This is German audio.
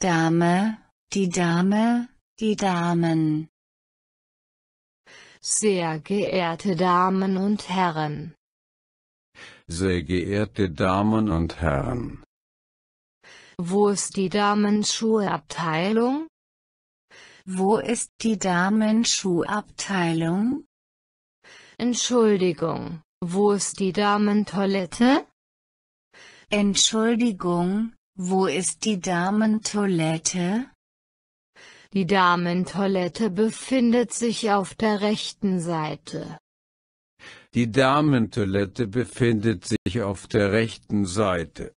Dame, die Dame, die Damen. Sehr geehrte Damen und Herren. Sehr geehrte Damen und Herren. Wo ist die Damenschuhabteilung? Wo ist die Damenschuhabteilung? Entschuldigung, wo ist die Damentoilette? Entschuldigung, wo ist die Damentoilette? Die Damentoilette befindet sich auf der rechten Seite. Die Damentoilette befindet sich auf der rechten Seite.